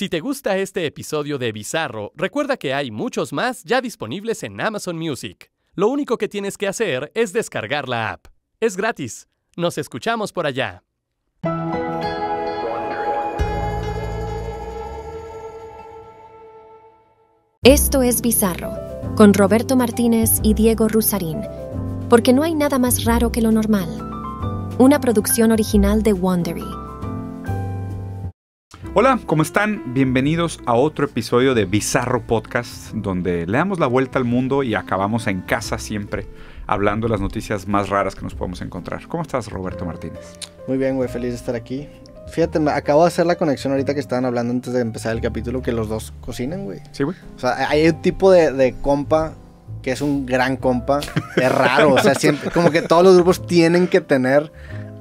Si te gusta este episodio de Bizarro, recuerda que hay muchos más ya disponibles en Amazon Music. Lo único que tienes que hacer es descargar la app. Es gratis. Nos escuchamos por allá. Esto es Bizarro, con Roberto Martínez y Diego Rusarín, porque no hay nada más raro que lo normal. Una producción original de Wondery. Hola, ¿cómo están? Bienvenidos a otro episodio de Bizarro Podcast, donde le damos la vuelta al mundo y acabamos en casa siempre, hablando de las noticias más raras que nos podemos encontrar. ¿Cómo estás, Roberto Martínez? Muy bien, güey, feliz de estar aquí. Fíjate, me acabo de hacer la conexión ahorita que estaban hablando antes de empezar el capítulo, que los dos cocinan, güey. Sí, güey. O sea, hay un tipo de, de compa que es un gran compa. Es raro, o sea, siempre, como que todos los grupos tienen que tener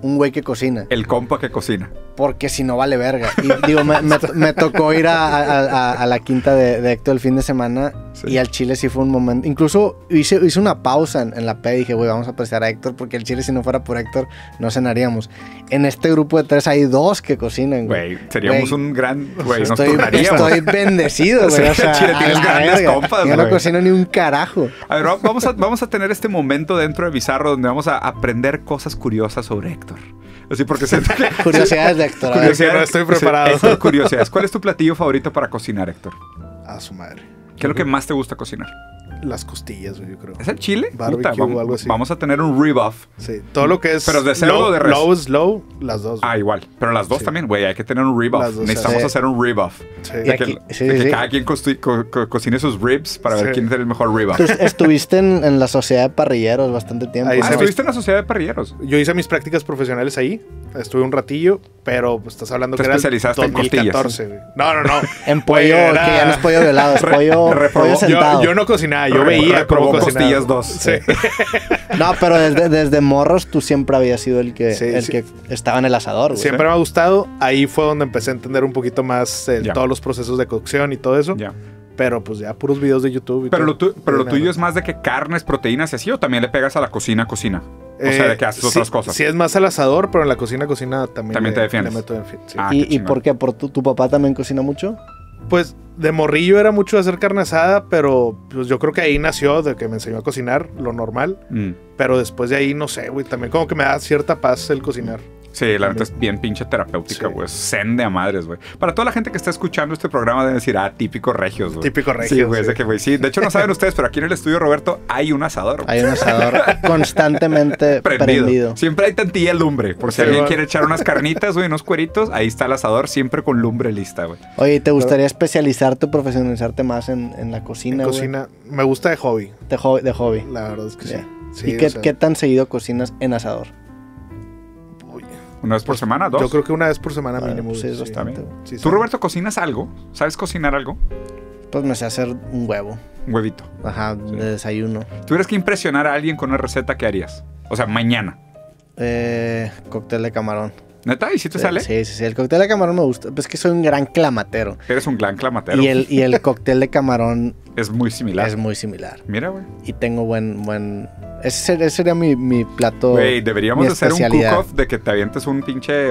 un güey que cocina. El compa que cocina porque si no vale verga. Y digo, me, tocó ir a, la quinta de, Héctor el fin de semana y al Chile sí fue un momento. Incluso hice, una pausa en, la P y dije, güey, vamos a apreciar a Héctor porque el Chile si no fuera por Héctor no cenaríamos. En este grupo de tres hay dos que cocinan, güey. güey seríamos un gran, güey, estoy, bendecido, güey. Chile, tienes grandes compas, Yo no cocino ni un carajo. A ver, vamos a, vamos a tener este momento dentro de Bizarro donde vamos a aprender cosas curiosas sobre Héctor. Así porque curiosidades de Héctor. estoy preparado. curiosidades. ¿Cuál es tu platillo favorito para cocinar, Héctor? A su madre. ¿Qué es lo que más te gusta cocinar? las costillas, güey, yo creo. ¿Es el chile? Barbecue Puta, o algo así. Vamos a tener un rebuff. Sí, todo lo que es. Pero de cerdo de Low slow, low, las dos. Ah, igual. Pero las dos también, güey, hay que tener un rebuff. Necesitamos hacer un rebuff. Sí. De, que, sí, de que cada quien cocine sus ribs para ver quién es el mejor rebuff. estuviste en, en, la sociedad de parrilleros bastante tiempo. Ah, ahí ah, estuviste en la sociedad de parrilleros. Yo hice mis prácticas profesionales ahí. Estuve un ratillo, pero pues, estás hablando Te que especializaste era el 2014, en costillas. No, no, no. en pollo, que ya no es pollo violado, es pollo, pollo yo no cocinaba yo veía como costillas dos. no, pero desde, desde, morros tú siempre habías sido el que, el que estaba en el asador. Siempre me ha gustado. Ahí fue donde empecé a entender un poquito más eh, todos los procesos de cocción y todo eso. Ya. Pero pues ya puros videos de YouTube. pero lo, tu, pero lo tuyo es más de que carnes, proteínas y así, o también le pegas a la cocina, cocina. O sea, de que haces eh, otras cosas. Sí, es más al asador, pero en la cocina, cocina también. También te defiendes. Ah, ¿Y, por qué? tu, tu papá también cocina mucho? pues de morrillo era mucho hacer carne asada, pero pues yo creo que ahí nació, de que me enseñó a cocinar, lo normal. Mm. Pero después de ahí, no sé, güey, también como que me da cierta paz el cocinar. Sí, la neta es bien pinche terapéutica, güey. Sende a madres, güey. Para toda la gente que está escuchando este programa, deben decir, ah, típico regios, güey. Típico regios. Sí, güey, sí. que, güey, sí. De hecho, no saben ustedes, pero aquí en el estudio, Roberto, hay un asador. Hay un asador constantemente prendido. Siempre hay tantilla lumbre. Por si alguien quiere echar unas carnitas, güey, unos cueritos, ahí está el asador, siempre con lumbre lista, güey. Oye, ¿te gustaría especializarte o profesionalizarte más en, la cocina, En cocina, me gusta de hobby. De hobby, La verdad es que sí. ¿Y qué, qué tan seguido cocinas en asador? ¿Una vez por pues, semana? ¿Dos? Yo creo que una vez por semana ah, mínimo. Pues ¿Tú, Roberto, cocinas algo? ¿Sabes cocinar algo? Pues me sé hacer un huevo. Un huevito. Ajá, de desayuno. ¿Tuvieras que impresionar a alguien con una receta, qué harías? O sea, mañana. Eh, cóctel de camarón. ¿Neta? ¿Y si te sale? Sí, sí, sí. El cóctel de camarón me gusta. Pues, es que soy un gran clamatero. Eres un gran clamatero. Y el, y cóctel de camarón. es muy similar. Es muy similar. Mira, güey. Y tengo buen. buen ese, sería, mi, mi, plato. Güey, deberíamos hacer un cook-off de que te avientes un pinche.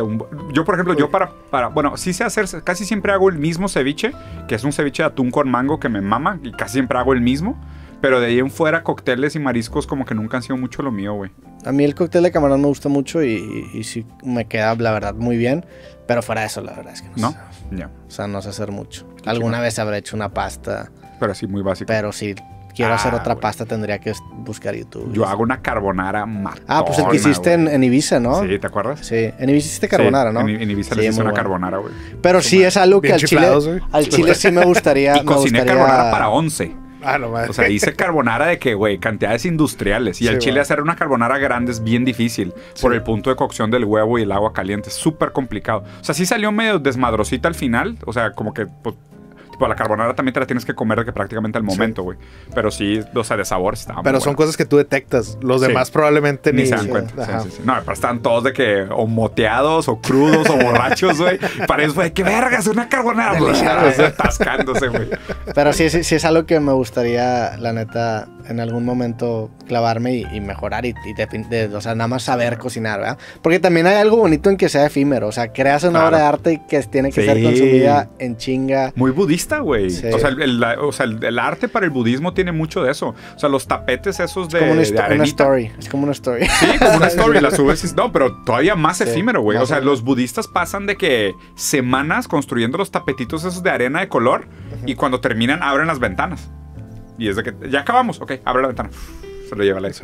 Yo, por ejemplo, yo para, para. Bueno, sí sé hacer. Casi siempre hago el mismo ceviche, que es un ceviche de atún con mango que me mama. Y casi siempre hago el mismo. Pero de ahí en fuera, cócteles y mariscos como que nunca han sido mucho lo mío, güey. A mí el cóctel de camarón me gusta mucho y, sí me queda, la verdad, muy bien. Pero fuera de eso, la verdad es que no. ¿No? Sé, O sea, no sé hacer mucho. Alguna vez habré hecho una pasta. Pero sí, muy básica. Pero si quiero hacer ah, otra pasta, tendría que buscar YouTube. Yo hago una carbonara matona, Ah, pues el que hiciste en, Ibiza, ¿no? Sí, ¿te acuerdas? Sí, en Ibiza hiciste carbonara, ¿no? En, en Ibiza le hice una carbonara, güey. Pero sí, es algo que al chile, al chile sí me gustaría. y me cociné carbonara para 11. Ah, no O sea, hice carbonara de que, güey, cantidades industriales. Y al chile hacer una carbonara grande es bien difícil por el punto de cocción del huevo y el agua caliente. Es súper complicado. O sea, sí salió medio desmadrosita al final. O sea, como que pues, pues la carbonara también te la tienes que comer de que prácticamente al momento, güey. Pero sí, o sea, de sabor está. Pero son cosas que tú detectas. Los demás probablemente ni, se dan cuenta. no, pero están todos de que o moteados o crudos o borrachos, güey. Para eso, güey, qué vergas, una carbonara. o sea, atascándose, güey. Pero sí, sí, sí es algo que me gustaría, la neta, en algún momento clavarme y, mejorar y, de, de, o sea, nada más saber cocinar, ¿verdad? Porque también hay algo bonito en que sea efímero. O sea, creas una obra de arte que tiene que ser consumida en chinga. Muy budista güey. O sea, el, arte para el budismo tiene mucho de eso. O sea, los tapetes esos de, es como una, historia story. Es como una story. Sí, como una story. la No, pero todavía más efímero, güey. O sea, los budistas pasan de que semanas construyendo los tapetitos esos de arena de color y cuando terminan abren las ventanas. Y es de que ya acabamos. Ok, abre la ventana. Se lo lleva la sí.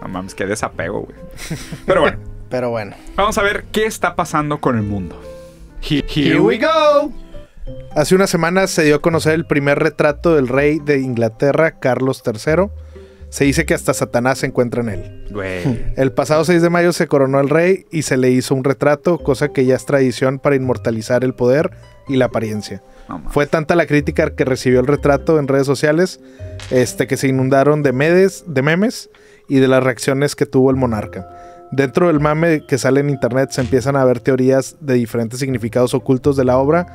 No mames, qué desapego, güey. Pero bueno. Pero bueno. Vamos a ver qué está pasando con el mundo. here we go. Hace unas semanas se dio a conocer el primer retrato del rey de Inglaterra, Carlos III. Se dice que hasta Satanás se encuentra en él. El pasado 6 de mayo se coronó el rey y se le hizo un retrato, cosa que ya es tradición para inmortalizar el poder y la apariencia. Fue tanta la crítica que recibió el retrato en redes sociales este, que se inundaron de, medes, de memes y de las reacciones que tuvo el monarca. Dentro del mame que sale en internet se empiezan a ver teorías de diferentes significados ocultos de la obra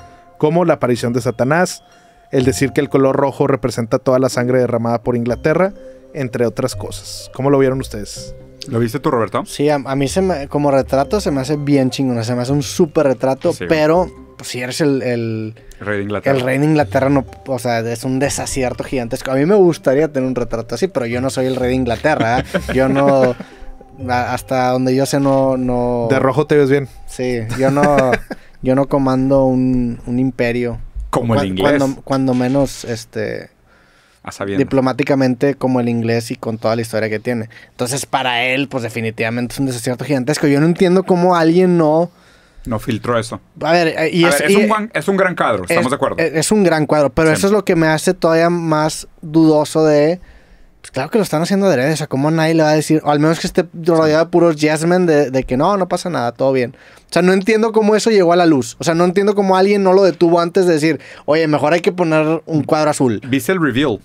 como la aparición de Satanás, el decir que el color rojo representa toda la sangre derramada por Inglaterra, entre otras cosas. ¿Cómo lo vieron ustedes? ¿Lo viste tú, Roberto? Sí, a, mí se como retrato se me hace bien chingón, se me hace un súper retrato, pero pues, si eres el, el, rey de Inglaterra, el rey de Inglaterra no, o sea, es un desacierto gigantesco. A mí me gustaría tener un retrato así, pero yo no soy el rey de Inglaterra, ¿eh? yo no... hasta donde yo sé no, no... De rojo te ves bien. Sí, yo no... Yo no comando un, imperio. Como el inglés. Cuando, menos, este... diplomáticamente como el inglés y con toda la historia que tiene. Entonces, para él, pues definitivamente es un desacierto gigantesco. Yo no entiendo cómo alguien no... No filtró eso. A ver, eh, y es, es, un, gran, cuadro, estamos de acuerdo. Es un gran cuadro, pero eso es lo que me hace todavía más dudoso de pues claro que lo están haciendo adrede, o sea, como nadie le va a decir, o al menos que esté rodeado de puros jasmine de, que no, no pasa nada, todo bien. O sea, no entiendo cómo eso llegó a la luz. O sea, no entiendo cómo alguien no lo detuvo antes de decir, oye, mejor hay que poner un cuadro azul. ¿Viste el reveal?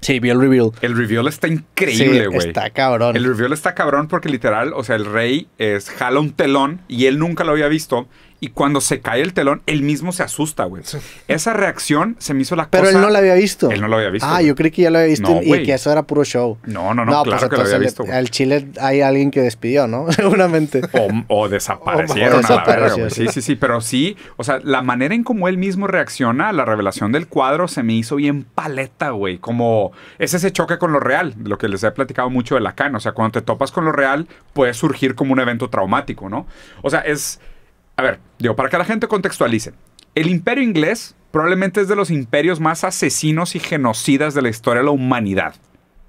Sí, vi el reveal. El reveal está increíble, güey. está cabrón. El reveal está cabrón porque literal, o sea, el rey es, jala un telón y él nunca lo había visto y cuando se cae el telón, él mismo se asusta, güey. Esa reacción se me hizo la Pero cosa... Pero él no la había visto. Él no lo había visto. Ah, yo creí que ya lo había visto y que eso era puro show. No, no, no, pues claro que lo había visto. Al Chile hay alguien que despidió, ¿no? Seguramente. O, desaparecieron. desaparecieron. sí, sí, sí. Pero sí, o sea, la manera en cómo él mismo reacciona a la revelación del cuadro se me hizo bien paleta, güey. Como es ese choque con lo real, lo que les he platicado mucho de Lacan. O sea, cuando te topas con lo real, puede surgir como un evento traumático, ¿no? O sea, es a ver, digo, para que la gente contextualice, el imperio inglés probablemente es de los imperios más asesinos y genocidas de la historia de la humanidad.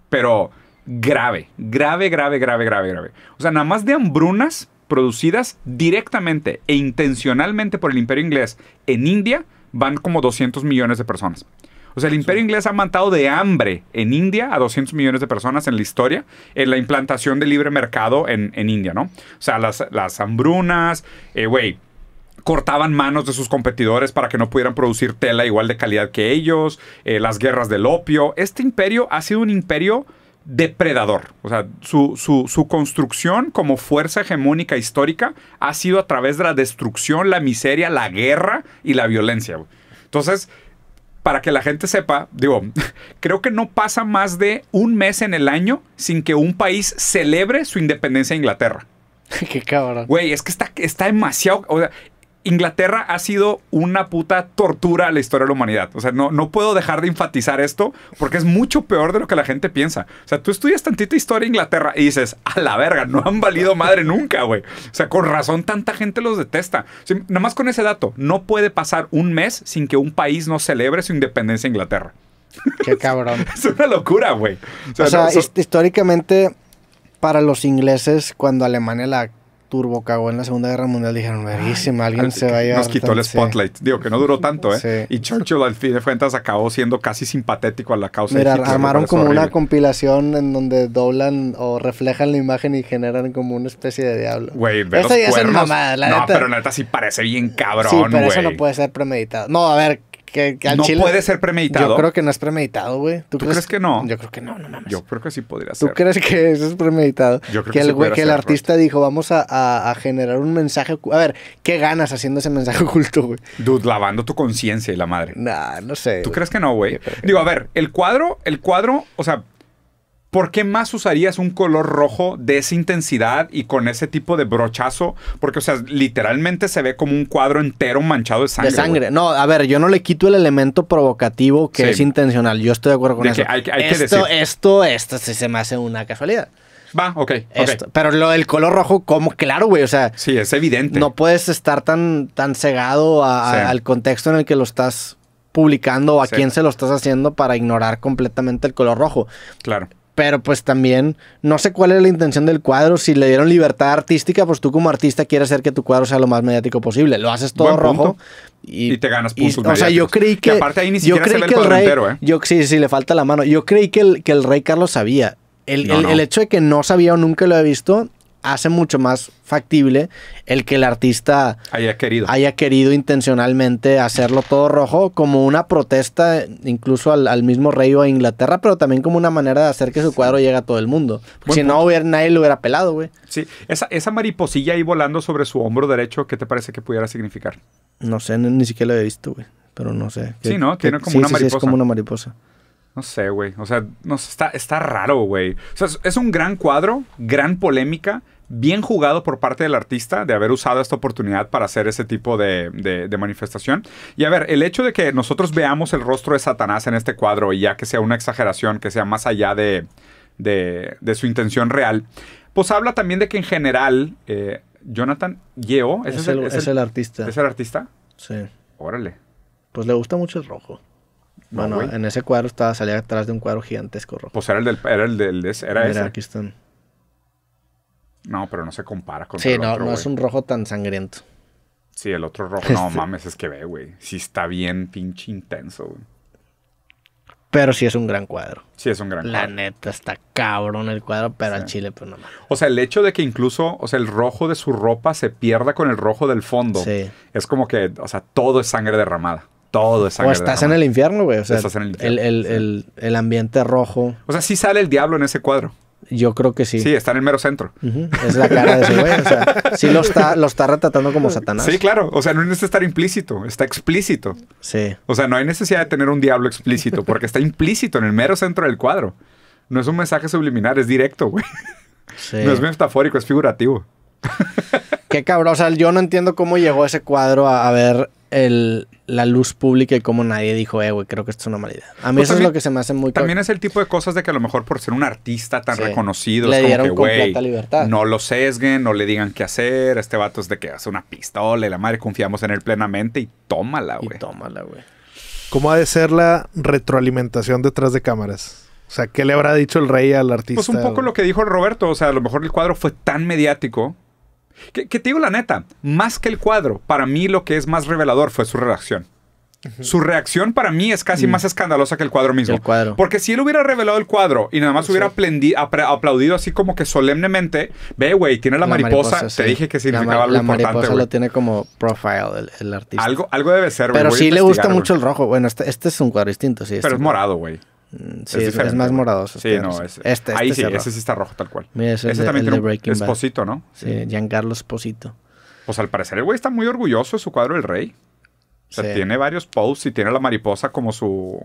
Pero grave, grave, grave, grave, grave, grave. O sea, nada más de hambrunas producidas directamente e intencionalmente por el imperio inglés en India van como 200 millones de personas. O sea, el imperio inglés ha matado de hambre en India a 200 millones de personas en la historia, en la implantación del libre mercado en, India, ¿no? O sea, las, las hambrunas, eh, güey. cortaban manos de sus competidores para que no pudieran producir tela igual de calidad que ellos, eh, las guerras del opio. Este imperio ha sido un imperio depredador. O sea, su, su, construcción como fuerza hegemónica histórica ha sido a través de la destrucción, la miseria, la guerra y la violencia. Entonces, para que la gente sepa, digo, creo que no pasa más de un mes en el año sin que un país celebre su independencia de Inglaterra. Qué cabrón. Güey, es que está, está demasiado. Inglaterra ha sido una puta tortura a la historia de la humanidad. O sea, no, no puedo dejar de enfatizar esto porque es mucho peor de lo que la gente piensa. O sea, tú estudias tantita historia de Inglaterra y dices, a la verga, no han valido madre nunca, güey. O sea, con razón tanta gente los detesta. Nomás más con ese dato, no puede pasar un mes sin que un país no celebre su independencia de Inglaterra. Qué cabrón. es una locura, güey. O sea, históricamente, para los ingleses, cuando Alemania la turbo cagó en la Segunda Guerra Mundial, dijeron, verísima, alguien se va a Nos quitó el spotlight. Digo, que no duró tanto, ¿eh? Y Churchill, al fin de cuentas, acabó siendo casi simpatético a la causa. Mira, armaron como una compilación en donde doblan o reflejan la imagen y generan como una especie de diablo. Güey, ya mamada, la no, pero neta sí parece bien cabrón, pero eso no puede ser premeditado. No, a ver, que, no puede ser premeditado. Yo creo que no es premeditado, güey. ¿Tú, crees, que no? Yo creo que no, no mames. Yo creo que sí podría ser. ¿Tú crees que eso es premeditado? Yo creo que, el, que el artista dijo, vamos a, generar un mensaje. A ver, ¿qué ganas haciendo ese mensaje oculto, güey? Dude, lavando tu conciencia y la madre. Nah, no sé. ¿Tú crees que no, güey? Digo, a ver, el cuadro, el cuadro, o sea, ¿por qué más usarías un color rojo de esa intensidad y con ese tipo de brochazo? Porque, o sea, literalmente se ve como un cuadro entero manchado de sangre. De sangre. No, a ver, yo no le quito el elemento provocativo que es intencional. Yo estoy de acuerdo con eso. esto, esto, esto, esto, sí se me hace una casualidad. Va, ok. Pero lo del color rojo, como claro, güey, o sea. Sí, es evidente. No puedes estar tan, tan cegado al contexto en el que lo estás publicando o a quién se lo estás haciendo para ignorar completamente el color rojo. Claro. Pero pues también no sé cuál es la intención del cuadro. Si le dieron libertad artística, pues tú como artista quieres hacer que tu cuadro sea lo más mediático posible. Lo haces todo rojo Y, te ganas puntos. o sea, yo creí que. aparte ahí ni yo creí que el, rey. ¿eh? sí, sí, le falta la mano. Yo creí que el, que el rey Carlos sabía. El, el, hecho de que no sabía o nunca lo había visto hace mucho más factible el que el artista haya querido, haya querido intencionalmente hacerlo todo rojo como una protesta incluso al, mismo rey o a Inglaterra, pero también como una manera de hacer que su cuadro llegue a todo el mundo. si no, hubiera, nadie lo hubiera pelado, güey. Sí, esa, esa mariposilla ahí volando sobre su hombro derecho, ¿qué te parece que pudiera significar? No sé, ni, siquiera lo he visto, güey, pero no sé. Sí, ¿no? Tiene como una mariposa. Sí, es como una mariposa. No sé, güey. O sea, está, está raro, güey. O sea, es un gran cuadro, gran polémica, bien jugado por parte del artista de haber usado esta oportunidad para hacer ese tipo de, manifestación. Y a ver, el hecho de que nosotros veamos el rostro de Satanás en este cuadro y ya que sea una exageración, que sea más allá de, su intención real, pues habla también de que en general eh, Jonathan Yeo ¿es, es, el, artista. ¿Es el artista? Sí. Órale. Pues le gusta mucho el rojo. bueno, en ese cuadro estaba, salía atrás de un cuadro gigantesco rojo. Pues era el del, era el del, era, no, pero no se compara con Sí, no, no es un rojo tan sangriento. Sí, el otro rojo, no este. mames, es que ve, güey. Sí está bien pinche intenso, güey. Pero sí es un gran cuadro. Sí es un gran cuadro. La neta, está cabrón el cuadro, pero al chile, pues no mames. O sea, el hecho de que incluso, o sea, el rojo de su ropa se pierda con el rojo del fondo. Sí. Es como que, o sea, todo es sangre derramada. Todo es sangre O estás en el infierno, güey. O sea, estás en el, infierno, el, el, ambiente rojo. O sea, sí sale el diablo en ese cuadro. Yo creo que sí. Sí, está en el mero centro. Es la cara de ese güey. O sea, sí lo está, lo está retratando como Satanás. Sí, claro. O sea, no necesita estar implícito, está explícito. Sí. O sea, no hay necesidad de tener un diablo explícito, porque está implícito en el mero centro del cuadro. No es un mensaje subliminar, es directo, güey. Sí. No es metafórico, es figurativo. Qué cabrón. O sea, yo no entiendo cómo llegó ese cuadro a, a ver la luz pública y como nadie dijo, eh, güey, creo que esto es una mala A mí pues eso es lo que se me hace muy... También es el tipo de cosas de que a lo mejor por ser un artista tan reconocido, le es dieron como que, completa No lo sesguen, no le digan qué hacer, este vato es de que hace una pistola y la madre, confiamos en él plenamente y tómala, güey. Tómala, güey. ¿Cómo ha de ser la retroalimentación detrás de cámaras? O sea, ¿qué le habrá dicho el rey al artista? Pues un poco lo que dijo Roberto, o sea, a lo mejor el cuadro fue tan mediático que, te digo la neta, más que el cuadro, para mí lo que es más revelador fue su reacción. Su reacción para mí es casi mm. más escandalosa que el cuadro mismo. Porque si él hubiera revelado el cuadro y nada más hubiera aplaudido así como que solemnemente, ve, güey, tiene la, mariposa. Te dije que significaba algo importante. La mariposa lo tiene como profile el, artista. Algo, algo debe ser, güey. Pero sí le gusta mucho el rojo. Bueno, este, este, es un cuadro distinto, sí. Pero este es morado, güey. Mm, sí, es, más morado. Sí, este no, es, este, ahí este sí, ese sí está rojo tal cual. ese, también tiene Esposito, ¿no? Sí, Giancarlo Esposito. Pues al parecer el güey está muy orgulloso de su cuadro El Rey. O sea, tiene varios posts y tiene la mariposa como su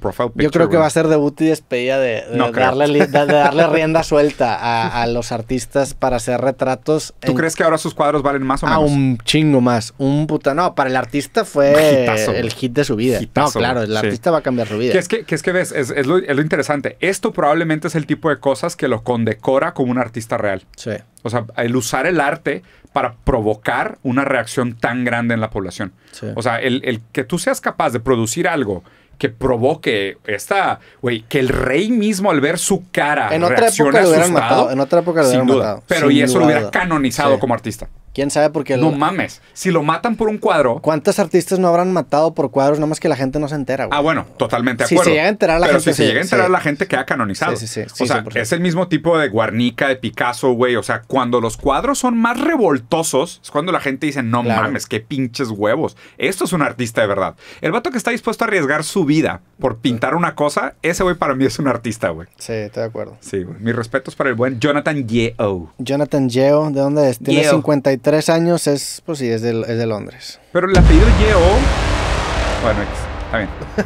profile Yo creo que va a ser debut y despedida de, darle, rienda suelta a, los artistas para hacer retratos. ¿Tú crees que ahora sus cuadros valen más o ah, menos? A un chingo más. Un puta. No, para el artista fue el hit de su vida. no, claro, el artista va a cambiar su vida. qué es que, ves, es, lo, interesante. Esto probablemente es el tipo de cosas que lo condecora como un artista real. Sí. O sea, el usar el arte para provocar una reacción tan grande en la población. O sea, el, que tú seas capaz de producir algo que provoque esta, güey, que el rey mismo al ver su cara en otra reaccione época lo hubieran matado, en otra época lo hubieran duda, matado, pero y eso lo hubiera canonizado como artista. ¿Quién sabe por qué? No mames. Si lo matan por un cuadro. ¿Cuántos artistas no habrán matado por cuadros? nomás más que la gente no se entera, güey. Ah, bueno, totalmente de acuerdo. Si se llega a enterar la Pero gente. Si se llega a enterar la gente, queda canonizado. Sí, sí, sí. o sea, es el mismo tipo de Guarnica, de Picasso, güey. O sea, cuando los cuadros son más revoltosos, es cuando la gente dice, no mames, qué pinches huevos. Esto es un artista de verdad. El vato que está dispuesto a arriesgar su vida por pintar una cosa, ese güey para mí es un artista, güey. Sí, estoy de acuerdo. Sí, güey. Mis respetos para el buen Jonathan Yeo. Jonathan Yeo, ¿de dónde es? Tiene 53 tres años es, pues sí, es de, es de Londres. Pero el apellido Yeo. Bueno,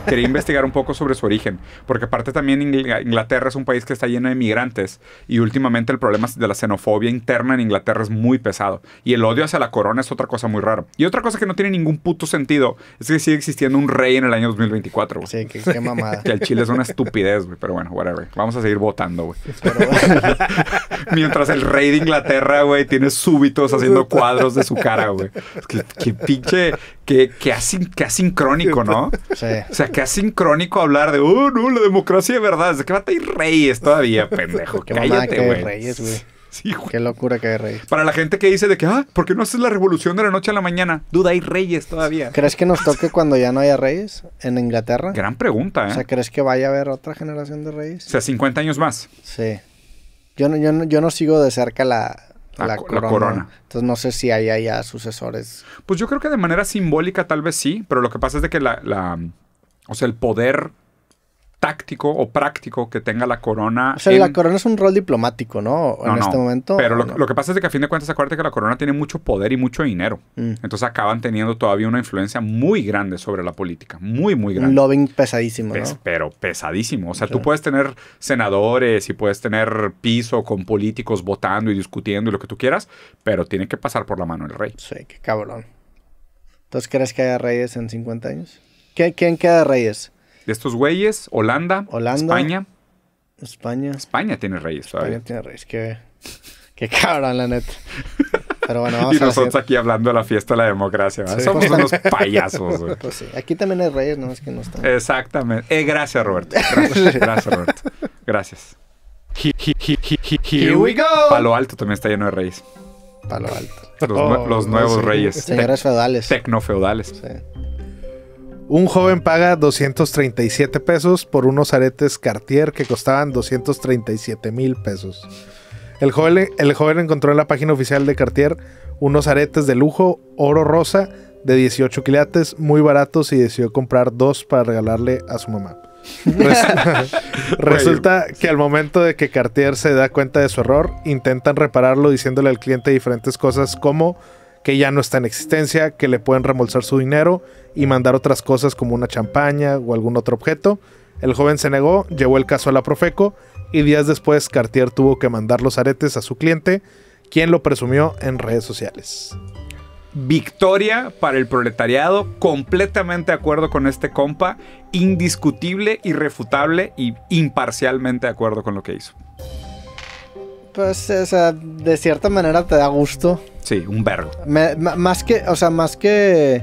Quería investigar un poco sobre su origen, porque aparte también Inglaterra es un país que está lleno de migrantes y últimamente el problema de la xenofobia interna en Inglaterra es muy pesado y el odio hacia la corona es otra cosa muy rara. Y otra cosa que no tiene ningún puto sentido es que sigue existiendo un rey en el año 2024. Sí, qué, mamada. Que el Chile es una estupidez, güey, pero bueno, whatever. Vamos a seguir votando, güey. Mientras el rey de Inglaterra, güey, tiene súbitos haciendo cuadros de su cara, güey. Qué, pinche, Que asincrónico, ¿no? O sea, que sincrónico hablar de, oh, no, la democracia de verdad. ¿De qué va a tener reyes todavía, pendejo? Qué Cállate, güey. reyes, güey. Sí, Qué locura que hay reyes. Para la gente que dice de que, ah, ¿por qué no haces la revolución de la noche a la mañana? Duda, hay reyes todavía. ¿Crees que nos toque cuando ya no haya reyes en Inglaterra? Gran pregunta, ¿eh? O sea, ¿crees que vaya a haber otra generación de reyes? O sea, 50 años más. Sí. Yo no, yo no, yo no sigo de cerca la, la, corona. Entonces no sé si hay ya sucesores. Pues yo creo que de manera simbólica tal vez sí, pero lo que pasa es de que la o sea, el poder táctico o práctico que tenga la corona. O sea, la corona es un rol diplomático, ¿no? en este momento. Pero lo, que pasa es que a fin de cuentas, acuérdate que la corona tiene mucho poder y mucho dinero. Mm. Entonces acaban teniendo todavía una influencia muy grande sobre la política. Muy, muy grande. Un lobbying pesadísimo. pero pesadísimo. O sea, tú puedes tener senadores y puedes tener piso con políticos votando y discutiendo y lo que tú quieras, pero tiene que pasar por la mano el rey. Sí, qué cabrón. ¿Entonces crees que haya reyes en 50 años? ¿Quién queda de reyes? estos güeyes, Holanda, España. España. España tiene reyes, ¿sabes? España tiene reyes, qué, qué cabrón, la neta. Pero bueno, y nosotros aquí hablando de la fiesta de la democracia. Somos unos payasos. Güey. Pues aquí también hay reyes, no es que no están. Exactamente. Eh, gracias, Roberto. Gracias, gracias Roberto. Gracias. Here we go. Palo Alto también está lleno de reyes. Palo Alto. Los, oh, nuevos reyes. Señores feudales. Tecnofeudales. Sí. Un joven paga 237 pesos por unos aretes Cartier que costaban 237 mil pesos. El joven, el joven encontró en la página oficial de Cartier unos aretes de lujo, oro rosa, de 18 quilates, muy baratos y decidió comprar dos para regalarle a su mamá. Resulta que al momento de que Cartier se da cuenta de su error, intentan repararlo diciéndole al cliente diferentes cosas como que ya no está en existencia, que le pueden remolsar su dinero y mandar otras cosas como una champaña o algún otro objeto. El joven se negó, llevó el caso a la Profeco y días después Cartier tuvo que mandar los aretes a su cliente, quien lo presumió en redes sociales. Victoria para el proletariado, completamente de acuerdo con este compa, indiscutible, irrefutable y imparcialmente de acuerdo con lo que hizo. Pues, o sea, de cierta manera te da gusto. Sí, un vergo. más que, o sea, más que...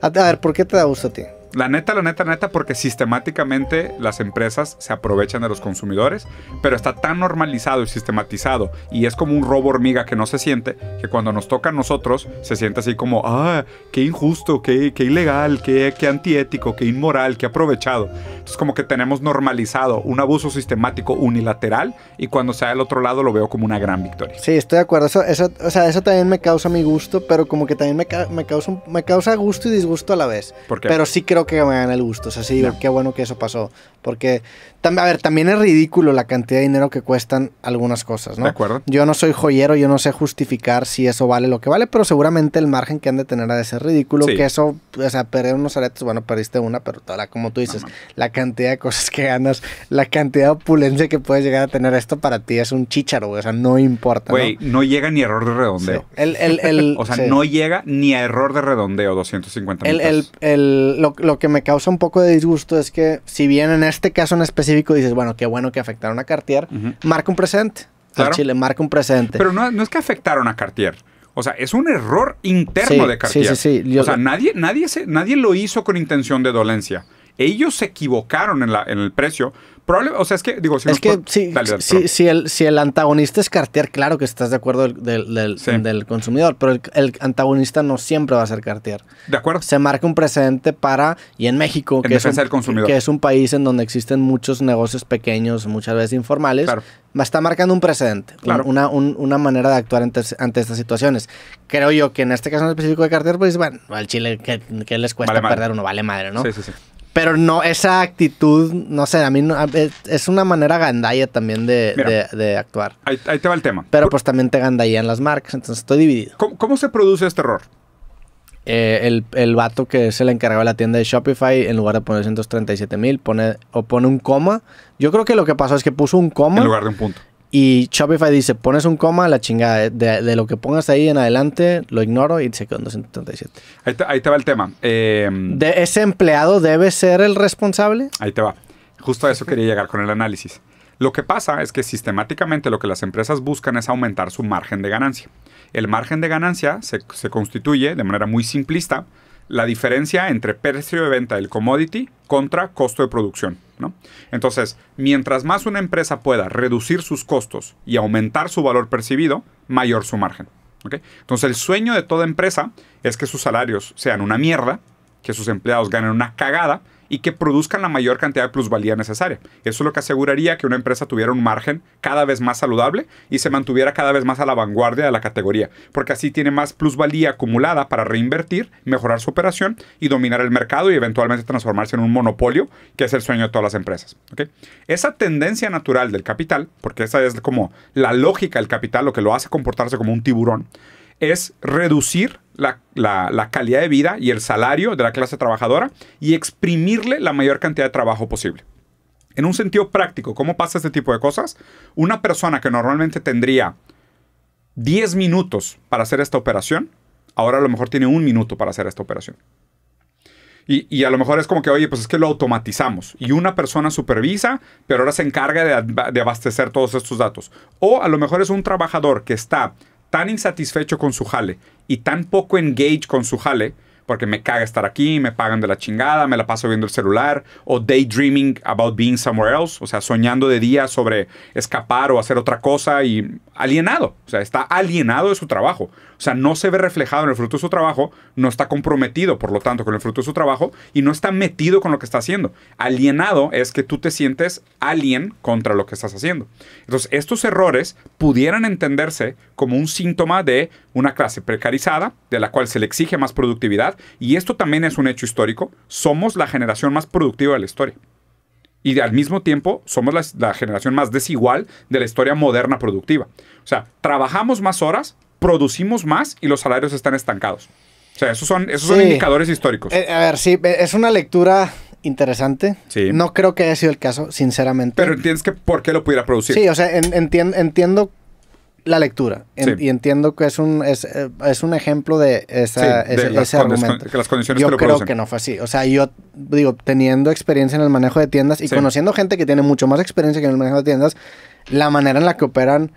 A, ver, ¿por qué te da gusto a ti? La neta, la neta, la neta, porque sistemáticamente las empresas se aprovechan de los consumidores, pero está tan normalizado y sistematizado y es como un robo hormiga que no se siente, que cuando nos toca a nosotros se siente así como, ah, qué injusto, qué, qué ilegal, qué, qué antiético, qué inmoral, qué aprovechado. Entonces como que tenemos normalizado un abuso sistemático unilateral y cuando sea del otro lado lo veo como una gran victoria. Sí, estoy de acuerdo. Eso, eso, o sea, eso también me causa mi gusto, pero como que también me, me, causa, me causa gusto y disgusto a la vez. ¿Por qué? Pero sí creo que me gana el gusto. O sea, sí, qué bueno que eso pasó. Porque a ver, también es ridículo la cantidad de dinero que cuestan algunas cosas, ¿no? De acuerdo. Yo no soy joyero, yo no sé justificar si eso vale lo que vale, pero seguramente el margen que han de tener ha de ser ridículo. Que eso, o sea, perder unos aretes, bueno, perdiste una, pero toda como tú dices, la cantidad de cosas que ganas, la cantidad de opulencia que puedes llegar a tener, esto para ti es un chicharo, O sea, no importa. Güey, ¿no? llega ni error de redondeo. El, o sea, no llega ni a error de redondeo 250 mil. Lo, lo que me causa un poco de disgusto es que, si bien en este caso en específico, dices, bueno, qué bueno que afectaron a Cartier, marca un presente. Claro. Chile, marca un presente. Pero no, no es que afectaron a Cartier. O sea, es un error interno de Cartier. Sí, sí, sí. o sea, nadie, nadie, nadie lo hizo con intención de dolencia. Ellos se equivocaron en, la, en el precio o sea, es que, digo, si si, el, si el antagonista es Cartier, claro que estás de acuerdo del, del, consumidor, pero el, antagonista no siempre va a ser Cartier. De acuerdo. Se marca un precedente para, y en México, que, es un, país en donde existen muchos negocios pequeños, muchas veces informales, está marcando un precedente, claro. una, una manera de actuar ante, estas situaciones. Creo yo que en este caso en específico de Cartier, pues bueno, al Chile, que, les cuesta perder uno? Vale madre, ¿no? Sí, sí, sí. Pero no, esa actitud, no sé, a mí es una manera gandalla también de, actuar. Ahí, te va el tema. Pero pues también te gandallan las marcas, entonces estoy dividido. ¿Cómo, se produce este error? Eh, el, el, vato que se le encargado de la tienda de Shopify, en lugar de poner 137 mil, pone, o pone un coma. Yo creo que lo que pasó es que puso un coma. En lugar de un punto. Y Shopify dice, pones un coma, la chingada. De, lo que pongas ahí en adelante, lo ignoro y dice quedó en 237. Ahí te, va el tema. Em, de ¿Ese empleado debe ser el responsable? Ahí te va. Justo a eso quería llegar con el análisis. Lo que pasa es que sistemáticamente lo que las empresas buscan es aumentar su margen de ganancia. El margen de ganancia se constituye de manera muy simplista la diferencia entre precio de venta del commodity contra costo de producción. ¿no? Entonces, mientras más una empresa pueda reducir sus costos y aumentar su valor percibido, mayor su margen. Entonces, el sueño de toda empresa es que sus salarios sean una mierda, que sus empleados ganen una cagada y que produzcan la mayor cantidad de plusvalía necesaria. Eso es lo que aseguraría que una empresa tuviera un margen cada vez más saludable y se mantuviera cada vez más a la vanguardia de la categoría, porque así tiene más plusvalía acumulada para reinvertir, mejorar su operación y dominar el mercado y eventualmente transformarse en un monopolio, que es el sueño de todas las empresas. Esa tendencia natural del capital, porque esa es como la lógica del capital, lo que lo hace comportarse como un tiburón, es reducir la, calidad de vida y el salario de la clase trabajadora y exprimirle la mayor cantidad de trabajo posible. En un sentido práctico, ¿cómo pasa este tipo de cosas? Una persona que normalmente tendría 10 minutos para hacer esta operación, ahora a lo mejor tiene un minuto para hacer esta operación. Y, a lo mejor es como que, oye, pues es que lo automatizamos. Y una persona supervisa, pero ahora se encarga de, de, abastecer todos estos datos. O a lo mejor es un trabajador que está tan insatisfecho con su jale y tan poco engage con su jale, porque me caga estar aquí, me pagan de la chingada, me la paso viendo el celular, o daydreaming about being somewhere else, o sea, soñando de día sobre escapar o hacer otra cosa y alienado, o sea, está alienado de su trabajo, o sea, no se ve reflejado en el fruto de su trabajo, no está comprometido, por lo tanto, con el fruto de su trabajo y no está metido con lo que está haciendo. Alienado es que tú te sientes alien contra lo que estás haciendo. Entonces, estos errores pudieran entenderse como un síntoma de una clase precarizada, de la cual se le exige más productividad, y esto también es un hecho histórico, somos la generación más productiva de la historia y al mismo tiempo somos la, generación más desigual de la historia moderna productiva. O sea, trabajamos más horas, producimos más y los salarios están estancados. O sea, esos son, esos son indicadores históricos. Eh, a ver, sí, eh, es una lectura interesante. No creo que haya sido el caso, sinceramente. Pero entiendes que por qué lo pudiera producir. Sí, o sea, entiendo la lectura. Y entiendo que es un, es, eh, un ejemplo de, ese, argumento. yo creo que no fue así. O sea, yo digo, teniendo experiencia en el manejo de tiendas y conociendo gente que tiene mucho más experiencia que en el manejo de tiendas, la manera en la que operan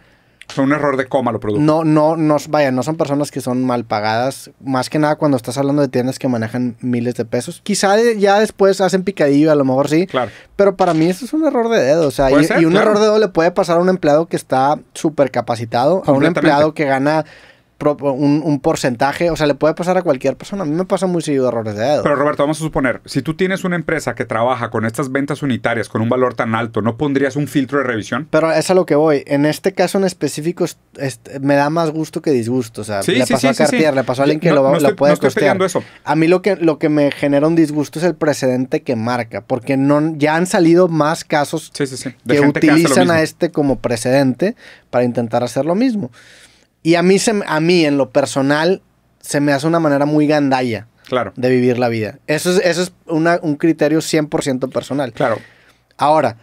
fue un error de coma lo produjo. No, no, no, vaya, no son personas que son mal pagadas. Más que nada cuando estás hablando de tiendas que manejan miles de pesos. Quizá ya después hacen picadillo, a lo mejor sí. Claro. Pero para mí eso es un error de dedo. O sea, y, un error de dedo le puede pasar a un empleado que está súper capacitado, a un empleado que gana un, porcentaje, o sea, le puede pasar a cualquier persona. A mí me pasan muy seguido errores de dedo. Pero Roberto, vamos a suponer, si tú tienes una empresa que trabaja con estas ventas unitarias con un valor tan alto, ¿no pondrías un filtro de revisión? Pero es a lo que voy. En este caso en específico me da más gusto que disgusto. O sea, le pasó a Cartier, le pasó a alguien que lo, puede A mí lo que, me genera un disgusto es el precedente que marca, porque no, ya han salido más casos que utilizan a este como precedente para intentar hacer lo mismo. Y a mí, se, a mí, en lo personal, se me hace una manera muy gandalla claro. de vivir la vida. Eso es, eso es un criterio 100% personal. Claro. Ahora.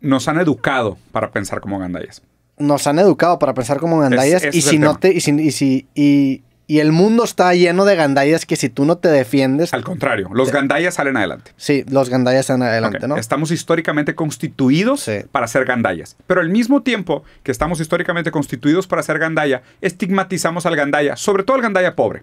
Nos han educado para pensar como gandallas. Nos han educado para pensar como gandallas. y, si no te, y si Y y el mundo está lleno de gandallas que si tú no te defiendes... Al contrario, los gandallas salen adelante. Sí, los gandallas salen adelante, ¿no? Estamos históricamente constituidos para ser gandallas. Pero al mismo tiempo que estamos históricamente constituidos para ser gandalla, estigmatizamos al gandalla, sobre todo al gandalla pobre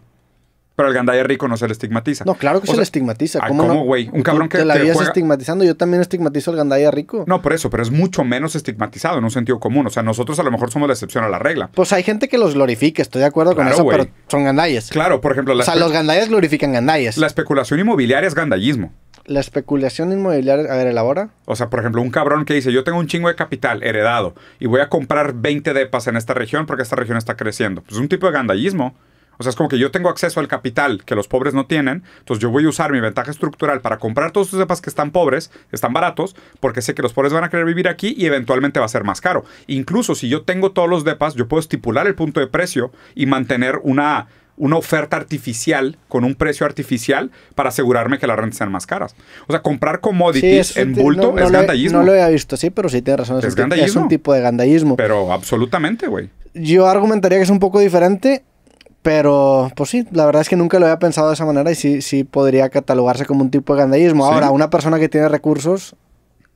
pero al gandaya rico no se le estigmatiza. No, claro que se le estigmatiza. ¿Cómo, güey? Un cabrón que. Te la estigmatizando. Yo también estigmatizo al gandaya rico. No, por eso, pero es mucho menos estigmatizado en un sentido común. O sea, nosotros a lo mejor somos la excepción a la regla. Pues hay gente que los glorifica, estoy de acuerdo con eso, pero son gandayas. Claro, por ejemplo. o sea, los gandayas glorifican gandayas. La especulación inmobiliaria es gandallismo. La especulación inmobiliaria, a ver, elabora. O sea, por ejemplo, un cabrón que dice, yo tengo un chingo de capital heredado y voy a comprar 20 depas en esta región porque esta región está creciendo. Pues es un tipo de gandallismo. O sea, es como que yo tengo acceso al capital que los pobres no tienen, entonces yo voy a usar mi ventaja estructural para comprar todos estos depas que están pobres, están baratos, porque sé que los pobres van a querer vivir aquí y eventualmente va a ser más caro. Incluso si yo tengo todos los depas, yo puedo estipular el punto de precio y mantener una, una oferta artificial con un precio artificial para asegurarme que las rentas sean más caras. O sea, comprar commodities en bulto es gandallismo. No lo había visto, sí, pero sí tiene razón. Es, un, es un tipo de gandallismo. Pero absolutamente, güey. Yo argumentaría que es un poco diferente pero, pues sí, la verdad es que nunca lo había pensado de esa manera y sí, sí podría catalogarse como un tipo de gandallismo. Ahora, una persona que tiene recursos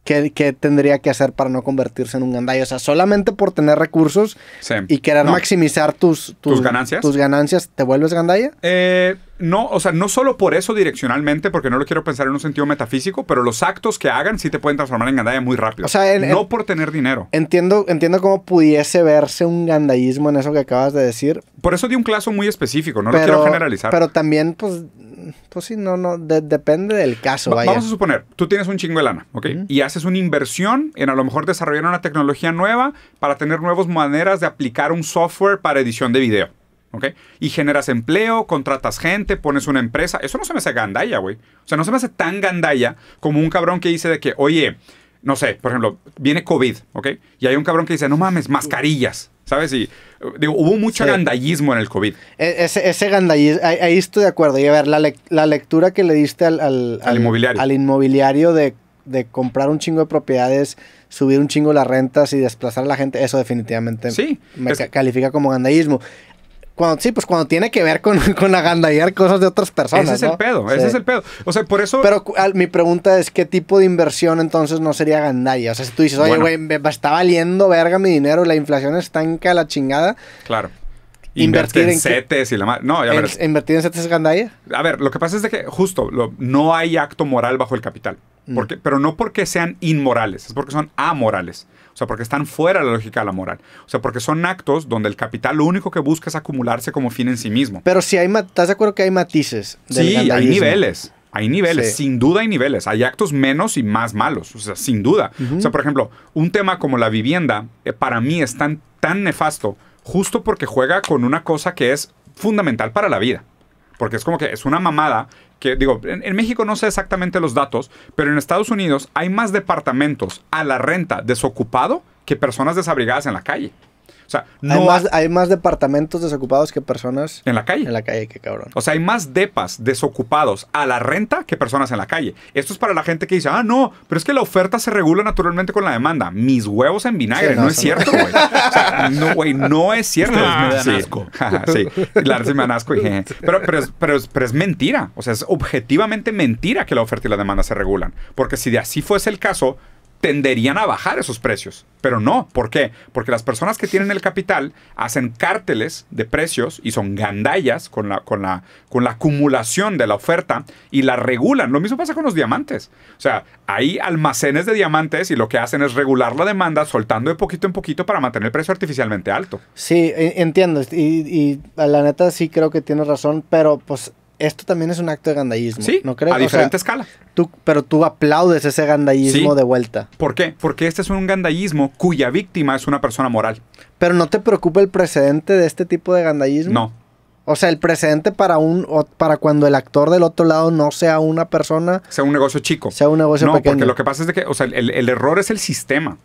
¿Qué, tendría que hacer para no convertirse en un gandaya? O sea, solamente por tener recursos y querer maximizar tus, tus, ganancias. tus ganancias, ¿te vuelves gandaya? Eh, no, o sea, no solo por eso direccionalmente, porque no lo quiero pensar en un sentido metafísico, pero los actos que hagan sí te pueden transformar en gandaya muy rápido. O sea, no por tener dinero. Entiendo, entiendo cómo pudiese verse un gandayismo en eso que acabas de decir. Por eso di un claso muy específico, no lo quiero generalizar. Pero también, pues, pues sí, no, no, depende del caso. Vamos a suponer, tú tienes un chingo de lana, ¿ok? Y haces una inversión en a lo mejor desarrollar una tecnología nueva para tener nuevas maneras de aplicar un software para edición de video. ¿ok? Y generas empleo, contratas gente, pones una empresa. Eso no se me hace gandalla, güey. O sea, no se me hace tan gandaya como un cabrón que dice de que, oye, no sé, por ejemplo, viene COVID, ¿ok? Y hay un cabrón que dice, no mames, mascarillas. ¿Sabes? Y digo, hubo mucho gandallismo en el COVID. E-, ese, ese, ahí, estoy de acuerdo. Y a ver, la, la lectura que le diste al, al, inmobiliario, de, comprar un chingo de propiedades, subir un chingo las rentas y desplazar a la gente, eso definitivamente me califica como gandallismo sí, pues cuando tiene que ver con, con agandallar cosas de otras personas. Ese es el pedo, ese es el pedo. O sea, por eso. Pero mi pregunta es: ¿qué tipo de inversión entonces no sería gandalla. O sea, si tú dices, oye, güey, me está valiendo verga mi dinero, la inflación estanca la chingada. Claro. Invertir, en, setes y la madre. No, ya ver. ¿Invertir en setes es gandalla? A ver, lo que pasa es que justo no hay acto moral bajo el capital. Mm. Porque, Pero no porque sean inmorales, es porque son amorales. O sea, porque están fuera de la lógica de la moral. O sea, porque son actos donde el capital lo único que busca es acumularse como fin en sí mismo. Pero si hay, ¿estás de acuerdo que hay matices? sí, hay niveles. Hay niveles, sin duda hay niveles. Hay actos menos y más malos, o sea, sin duda. O sea, por ejemplo, un tema como la vivienda, eh, para mí es tan, tan nefasto, justo porque juega con una cosa que es fundamental para la vida. Porque es como que es una mamada digo, en, México no sé exactamente los datos, pero en Estados Unidos hay más departamentos a la renta desocupado que personas desabrigadas en la calle. O sea, hay más, hay departamentos desocupados que personas en la calle. En la calle, qué cabrón. O sea, hay más depas desocupados a la renta que personas en la calle. Esto es para la gente que dice, ah, no, pero es que la oferta se regula naturalmente con la demanda. Mis huevos en vinagre, no, es cierto, güey. o sea, no, güey, no es cierto. Ah, me dan sí. sí, me asco pero, pero es mentira. O sea, es objetivamente mentira que la oferta y la demanda se regulan. Porque si de así fuese el caso, tenderían a bajar esos precios. Pero no, ¿por qué? Porque las personas que tienen el capital hacen cárteles de precios y son gandallas con la, con la, con la acumulación de la oferta y la regulan. Lo mismo pasa con los diamantes. O sea, hay almacenes de diamantes y lo que hacen es regular la demanda soltando de poquito en poquito para mantener el precio artificialmente alto. Sí, e, entiendo. Y, a la neta sí creo que tienes razón, pero pues esto también es un acto de gandallismo. Sí, ¿no creo? a diferente escala. pero tú aplaudes ese gandallismo de vuelta. ¿Por qué? Porque este es un gandallismo cuya víctima es una persona moral. Pero ¿no te preocupa el precedente de este tipo de gandallismo? No. O sea, el precedente para un para cuando el actor del otro lado no sea una persona. Sea un negocio chico. Sea un negocio pequeño. No, porque lo que pasa es que, el, el error es el sistema.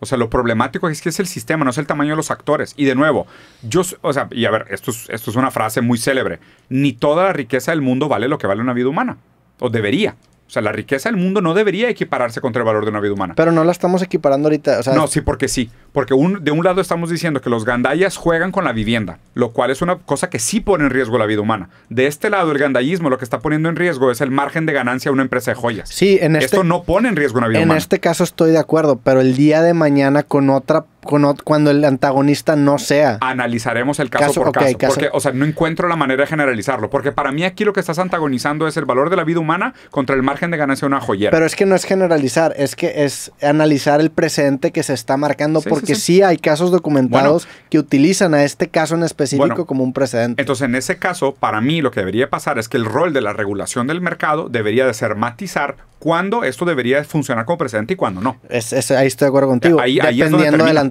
O sea, lo problemático es que es el sistema, no es el tamaño de los actores. Y de nuevo, yo, o sea, y a ver, esto es, esto es una frase muy célebre. Ni toda la riqueza del mundo vale lo que vale una vida humana. O debería. O sea, la riqueza del mundo no debería equipararse contra el valor de una vida humana. Pero no la estamos equiparando ahorita. no, sí, porque sí. Porque un, de un lado estamos diciendo que los gandayas juegan con la vivienda, lo cual es una cosa que sí pone en riesgo la vida humana. De este lado, el gandayismo lo que está poniendo en riesgo es el margen de ganancia de una empresa de joyas. Sí, en este, Esto no pone en riesgo una vida humana. En este caso estoy de acuerdo, pero el día de mañana con otra cuando el antagonista no sea. Analizaremos el caso, por caso, o sea, no encuentro la manera de generalizarlo. Porque para mí aquí lo que estás antagonizando es el valor de la vida humana contra el margen de ganancia de una joyera. Pero es que no es generalizar, es que es analizar el precedente que se está marcando. porque sí, hay casos documentados que utilizan a este caso en específico como un precedente. Entonces, en ese caso, para mí lo que debería pasar es que el rol de la regulación del mercado debería de ser matizar cuándo esto debería funcionar como precedente y cuándo no. Es, ahí estoy de acuerdo contigo. Dependiendo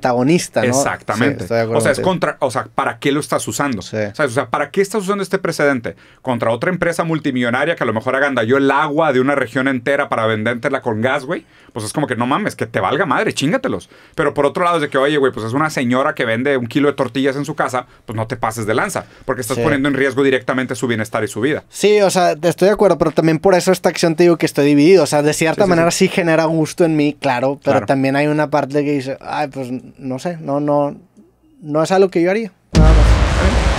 protagonista, Exactamente. o sea, es contra, o sea, ¿para qué lo estás usando? O sea, ¿para qué estás usando este precedente? Contra otra empresa multimillonaria que a lo mejor yo el agua de una región entera para vendértela con gas, güey. Pues es como que no mames, que te valga madre, chingatelos. Pero por otro lado es de que, oye, güey, pues es una señora que vende un kilo de tortillas en su casa, pues no te pases de lanza, porque estás poniendo en riesgo directamente su bienestar y su vida. Sí, o sea, estoy de acuerdo, pero también por eso esta acción te digo que estoy dividido. O sea, de cierta manera sí genera gusto en mí, claro, pero también hay una parte que dice, ay, pues no sé, no, no, no es algo que yo haría. Nada más.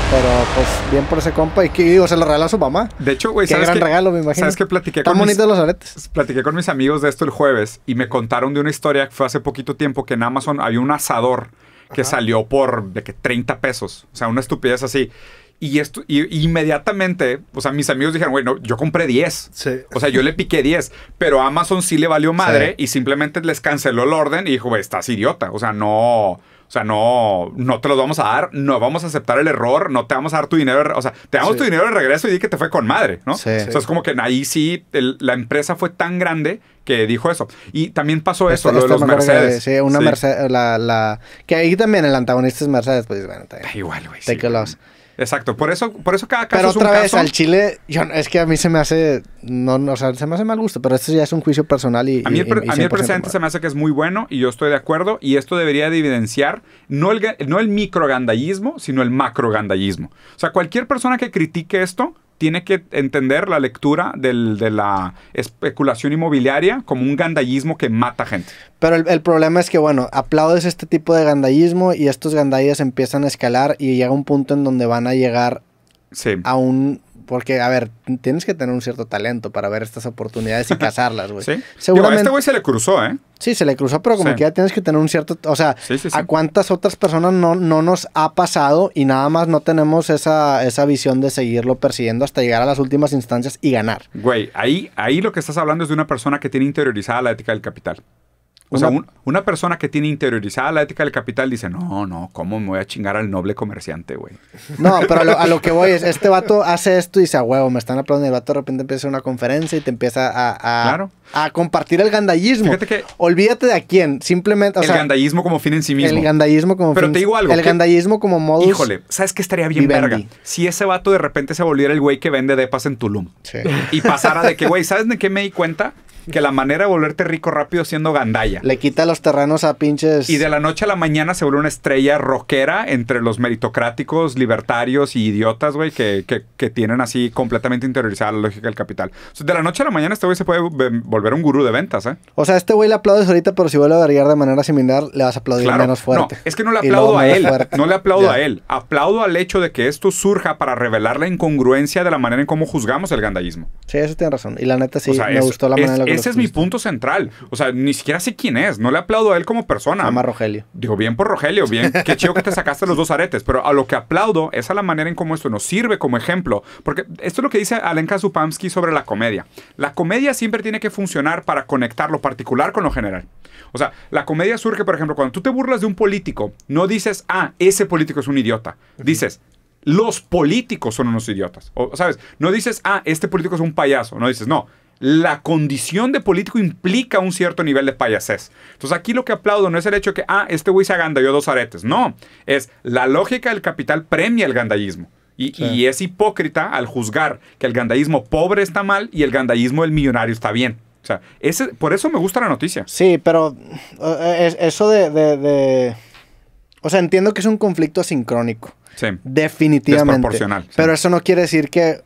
Pero pues bien por ese compa y qué digo, se lo regala a su mamá. De hecho, güey, ¿sabes gran regalo, me imagino. ¿Sabes qué platiqué con mis, los aretes. Platiqué con mis amigos de esto el jueves y me contaron de una historia que fue hace poquito tiempo que en Amazon había un asador que salió por de que 30 pesos, o sea, una estupidez así. Y esto, y, inmediatamente, o sea, mis amigos dijeron, bueno, yo compré 10. O sea, yo le piqué 10, pero Amazon sí le valió madre y simplemente les canceló el orden y dijo, güey, estás idiota. O sea, no, o sea, no, no te los vamos a dar, no vamos a aceptar el error, no te vamos a dar tu dinero, o sea, te damos tu dinero de regreso y di que te fue con madre, ¿no? Sí. O sea, es como que ahí sí la empresa fue tan grande que dijo eso. Y también pasó eso, lo de los Mercedes. sí, una Mercedes, la, que ahí también el antagonista es Mercedes, pues bueno, te Da igual, güey. Exacto, por eso, por eso cada caso es un otra vez, al Chile, es que a mí se me hace, no, o sea, se me hace mal gusto, pero esto ya es un juicio personal y... A mí el, presidente se me hace que es muy bueno y yo estoy de acuerdo y esto debería evidenciar no el, no el microgandallismo, sino el macrogandallismo. O sea, cualquier persona que critique esto tiene que entender la lectura de la especulación inmobiliaria como un gandallismo que mata gente. Pero el, problema es que, bueno, aplaudes este tipo de gandallismo y estos gandalles empiezan a escalar y llega un punto en donde van a llegar a un porque, a ver, tienes que tener un cierto talento para ver estas oportunidades y cazarlas, güey. sí. Seguramente... a este güey se le cruzó, ¿eh? Sí, se le cruzó, pero como que ya tienes que tener un cierto... O sea, ¿a cuántas otras personas no, no nos ha pasado y nada más no tenemos esa, esa visión de seguirlo persiguiendo hasta llegar a las últimas instancias y ganar? Güey, ahí, ahí lo que estás hablando es de una persona que tiene interiorizada la ética del capital. O sea, una persona que tiene interiorizada la ética del capital dice, no, no, ¿cómo me voy a chingar al noble comerciante, güey? No, pero a lo, que voy es, este vato hace esto y dice, a huevo, me están aplaudiendo. el vato de repente empieza una conferencia y te empieza a, a, compartir el gandallismo. que Olvídate de a quién, simplemente... el gandallismo como fin en sí mismo. El gandallismo como Pero te digo algo. El gandallismo como modo... Híjole, ¿sabes qué estaría bien verga? Si ese vato de repente se volviera el güey que vende depas en Tulum. Sí. Y pasara de que, güey, ¿sabes de qué me di cuenta? que la manera de volverte rico rápido siendo gandalla. Le quita los terrenos a pinches. Y de la noche a la mañana se vuelve una estrella rockera entre los meritocráticos, libertarios y idiotas, güey, que, que, tienen así completamente interiorizada la lógica del capital. de la noche a la mañana este güey se puede volver un gurú de ventas, ¿eh? O sea, este güey le aplaudes ahorita, pero si vuelve a variar de manera similar, le vas a aplaudir menos fuerte. No, es que no le aplaudo a él. No le aplaudo a él. Aplaudo al hecho de que esto surja para revelar la incongruencia de la manera en cómo juzgamos el gandallismo. Sí, eso tiene razón. Y la neta sí, me gustó la manera en la ese es mi punto central. O sea, ni siquiera sé quién es. No le aplaudo a él como persona. Llama Rogelio. Digo, bien por Rogelio, bien. Qué chido que te sacaste los dos aretes. Pero a lo que aplaudo es a la manera en cómo esto nos sirve como ejemplo. Porque esto es lo que dice Alenka Zupamsky sobre la comedia. La comedia siempre tiene que funcionar para conectar lo particular con lo general. O sea, la comedia surge, por ejemplo, cuando tú te burlas de un político, no dices, ah, ese político es un idiota. Dices, los políticos son unos idiotas. O, ¿sabes? No dices, ah, este político es un payaso. No dices, no, la condición de político implica un cierto nivel de payasés. Entonces aquí lo que aplaudo no es el hecho de que, ah, este güey se agandalló dos aretes. No, es la lógica del capital premia el gandallismo. Y, es hipócrita al juzgar que el gandallismo pobre está mal y el gandallismo del millonario está bien. O sea, por eso me gusta la noticia. Sí, pero e, eso de, O sea, entiendo que es un conflicto sincrónico. Sí. Definitivamente. Desproporcional. Pero eso no quiere decir que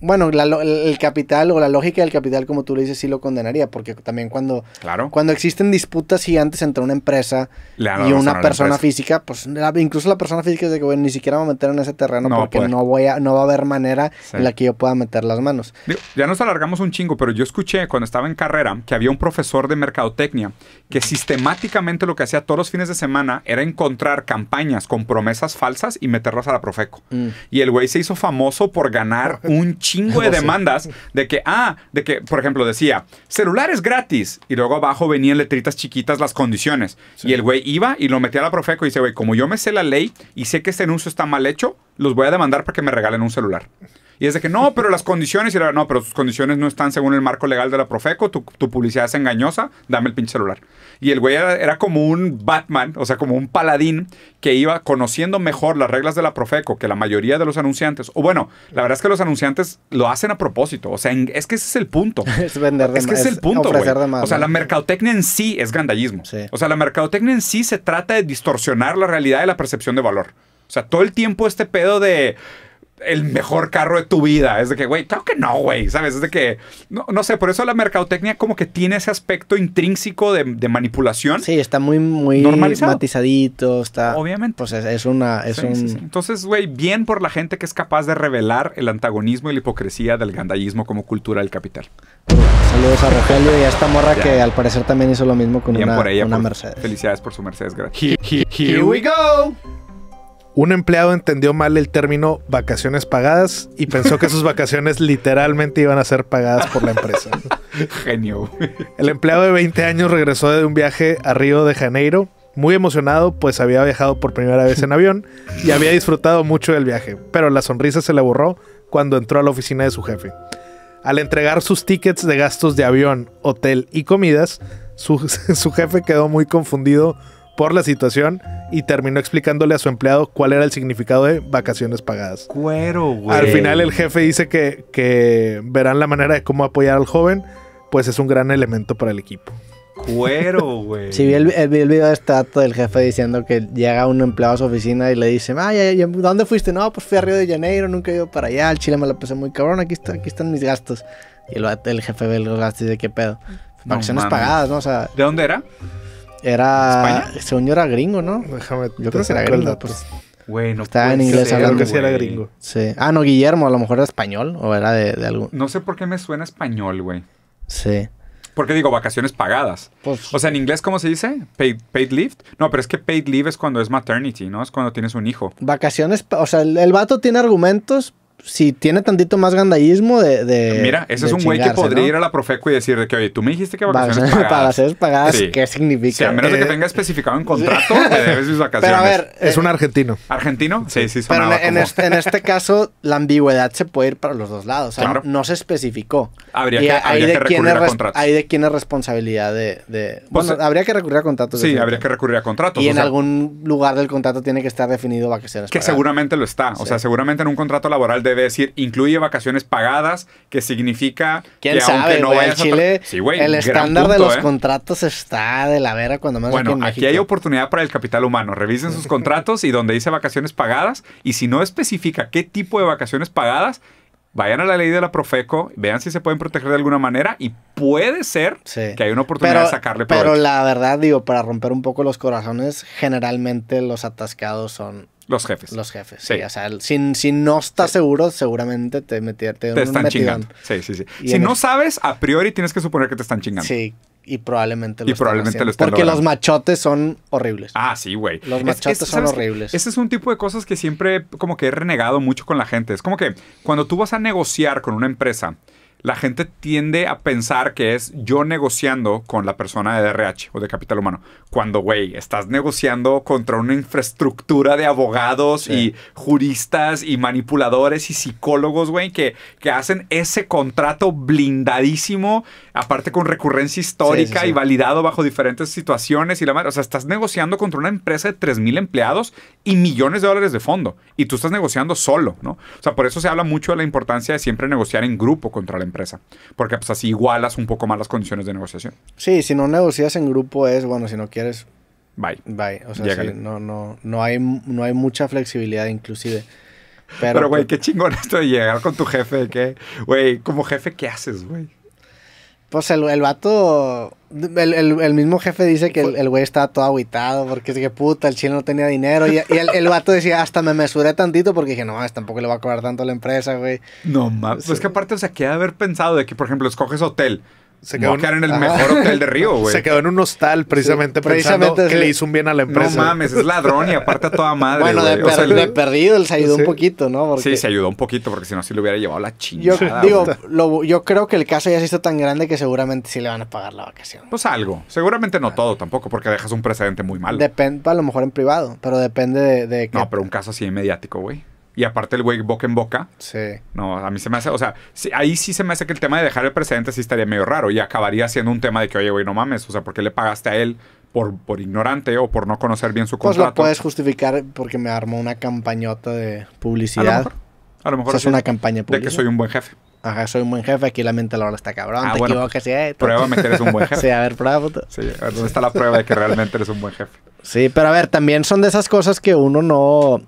bueno, el capital o la lógica del capital, como tú le dices, sí lo condenaría, porque también cuando, cuando existen disputas gigantes entre una empresa y una persona física, pues incluso la persona física dice de que ni siquiera me voy a meter en ese terreno porque no, voy a, no va a haber manera en la que yo pueda meter las manos. ya nos alargamos un chingo, pero yo escuché cuando estaba en carrera que había un profesor de mercadotecnia que sistemáticamente lo que hacía todos los fines de semana era encontrar campañas con promesas falsas y meterlas a la Profeco. Mm. Y el güey se hizo famoso por ganar un chingo chingo de demandas de que, ah, de que, por ejemplo, decía, celular es gratis. Y luego abajo venían letritas chiquitas las condiciones. Y el güey iba y lo metía a la Profeco y dice, güey, como yo me sé la ley y sé que este anuncio está mal hecho, los voy a demandar para que me regalen un celular. Y es de que no, pero las condiciones, y no, pero sus condiciones no están según el marco legal de la Profeco, tu, publicidad es engañosa, dame el pinche celular. Y el güey era, como un Batman, o sea, como un paladín que iba conociendo mejor las reglas de la Profeco que la mayoría de los anunciantes. O bueno, la verdad es que los anunciantes lo hacen a propósito. O sea, es que ese es el punto. es vender de Es que es, es el punto, O sea, la mercadotecnia en sí es gandallismo. O sea, la mercadotecnia en sí se trata de distorsionar la realidad y la percepción de valor. O sea, todo el tiempo este pedo de el mejor carro de tu vida. Es de que, güey, creo que no, güey, ¿sabes? Es de que, no, no, sé, por eso la mercadotecnia como que tiene ese aspecto intrínseco de, manipulación. Sí, está muy, muy matizadito, está... Obviamente. Pues es, una... Entonces, güey, bien por la gente que es capaz de revelar el antagonismo y la hipocresía del gandallismo como cultura del capital. Saludos a Rogelio y a esta morra que al parecer también hizo lo mismo con una, por una Mercedes. Felicidades por su Mercedes, gracias. here we go. Un empleado entendió mal el término vacaciones pagadas y pensó que sus vacaciones literalmente iban a ser pagadas por la empresa. Genio. El empleado de 20 años regresó de un viaje a Río de Janeiro muy emocionado, pues había viajado por primera vez en avión y había disfrutado mucho del viaje, pero la sonrisa se le borró cuando entró a la oficina de su jefe. Al entregar sus tickets de gastos de avión, hotel y comidas, su, su jefe quedó muy confundido por la situación y terminó explicándole a su empleado cuál era el significado de vacaciones pagadas. Cuero, güey. Al final el jefe dice que, que verán la manera de cómo apoyar al joven, pues es un gran elemento para el equipo. Cuero, güey. Sí, vi el, video de este dato del jefe diciendo que llega un empleado a su oficina y le dice, ay, ah, ¿dónde fuiste? No, pues fui a Río de Janeiro, nunca he ido para allá, al chile me la pasé muy cabrón, aquí, está, aquí están mis gastos. Y el, el jefe ve los gastos y dice, ¿qué pedo? Vacaciones pagadas, ¿no? O sea... ¿De dónde era? Era. ¿España? Según yo era gringo, ¿no? Déjame. Yo creo que era gringo. Pues. Estaba en inglés hablando. Creo que era gringo. Sí. Ah, no, Guillermo, a lo mejor era español o era de, de algún. No sé por qué me suena español, güey. Sí. Porque digo, vacaciones pagadas. Pues, o sea, en inglés, ¿cómo se dice? Paid, paid leave. No, pero es que paid leave es cuando es maternity, ¿no? Es cuando tienes un hijo. Vacaciones, o sea, el, el vato tiene argumentos si tiene tantito más gandallismo de. Mira, ese es un güey que podría ir a la Profeco y de que, oye, tú me dijiste que vacaciones pagadas. pagadas, ¿qué significa? Sí, a menos de que eh, tenga especificado en contrato debes vacaciones. Pero a ver. Es un eh, argentino. ¿Argentino? Sí, sí, Pero en, como... este, en, este, caso, la ambigüedad se puede ir para los dos lados. claro. no se especificó. Habría que, de recurrir a contratos. Hay de quién es responsabilidad de. Pues, bueno, eh, habría que recurrir a contratos. Sí, habría que recurrir a contratos. Y en algún lugar del contrato tiene que estar definido vacaciones. Que Que seguramente lo está. O sea, seguramente en un contrato laboral de de decir incluye vacaciones pagadas, que significa que aunque no vayas a Chile el estándar de los ¿eh? contratos está de la vera cuando más Bueno, aquí, en aquí hay oportunidad para el capital humano. Revisen sus contratos y donde dice vacaciones pagadas y si no especifica qué tipo de vacaciones pagadas, Vayan a la ley de la Profeco, vean si se pueden proteger de alguna manera y puede ser que hay una oportunidad de sacarle provecho. Pero la verdad, digo, para romper un poco los corazones, generalmente los atascados son los jefes. Los jefes, sí. O sea, si, no estás seguro, seguramente te metieron... Te están chingando. Sí, sí, sí. si no sabes, a priori tienes que suponer que te están chingando. Sí, y probablemente lo y probablemente Porque los machotes son horribles. Ah, sí, güey. Los machotes son horribles. Ese es un tipo de cosas que siempre como que he renegado mucho con la gente. Es como que cuando tú vas a negociar con una empresa, la gente tiende a pensar que es yo negociando con la persona de DRH o de capital humano. Cuando, güey, estás negociando contra una infraestructura de abogados y juristas y manipuladores y psicólogos, güey, que, que hacen ese contrato blindadísimo, aparte con recurrencia histórica y validado bajo diferentes situaciones y la madre. O sea, estás negociando contra una empresa de 3.000 empleados y millones de dólares de fondo. Y tú estás negociando solo, ¿no? O sea, por eso se habla mucho de la importancia de siempre negociar en grupo contra la empresa. Porque pues así igualas un poco más las condiciones de negociación. Sí, si no negocias en grupo es, bueno, si no quieres... Bye. Bye. O sea, no, no, no, hay, no hay mucha flexibilidad inclusive. Pero, güey, pues qué chingón esto de llegar con tu jefe, que, güey, como jefe, ¿qué haces, güey? Pues el, vato. El, mismo jefe dice que el güey estaba todo aguitado porque es que puta, el chino no tenía dinero. Y, el, vato decía, hasta me mesuré tantito porque dije, no tampoco le va a cobrar tanto a la empresa, güey. No mames. Pues es que aparte, o sea, que haber pensado de que, por ejemplo, escoges hotel se quedó en, el mejor hotel de Río, güey. Se quedó en un hostal precisamente pensando que le hizo un bien a la empresa. No mames, es ladrón y aparte a toda madre. Bueno, de, perdido él se ayudó un poquito, ¿no? Sí, se ayudó un poquito porque si no, sí le hubiera llevado la chingada. Yo, digo, yo creo que el caso ya se hizo tan grande que seguramente sí le van a pagar la vacación. Pues algo. Seguramente no todo tampoco porque dejas un precedente muy malo. Depende, a lo mejor en privado, pero depende de, que... No, pero un caso así mediático, güey y aparte el güey boca en boca. Sí. No, a mí se me hace, o sea, ahí sí se me hace que el tema de dejar el precedente sí estaría medio raro y acabaría siendo un tema de que, oye, güey, no mames, o sea, ¿por qué le pagaste a él? Por, por ignorante o por no conocer bien su contrato. Pues lo puedes justificar porque me armó una campañota de publicidad. A lo mejor, es una campaña publicidad. De que soy un buen jefe. Ajá, soy un buen jefe, aquí la mente hora está cabrón, ah, te equivocas y... Eh, pruébame que eres un buen jefe. sí, a ver, prueba. Sí, a ver, ¿dónde está la prueba de que realmente eres un buen jefe? Sí, pero a ver, también son de esas cosas que uno no.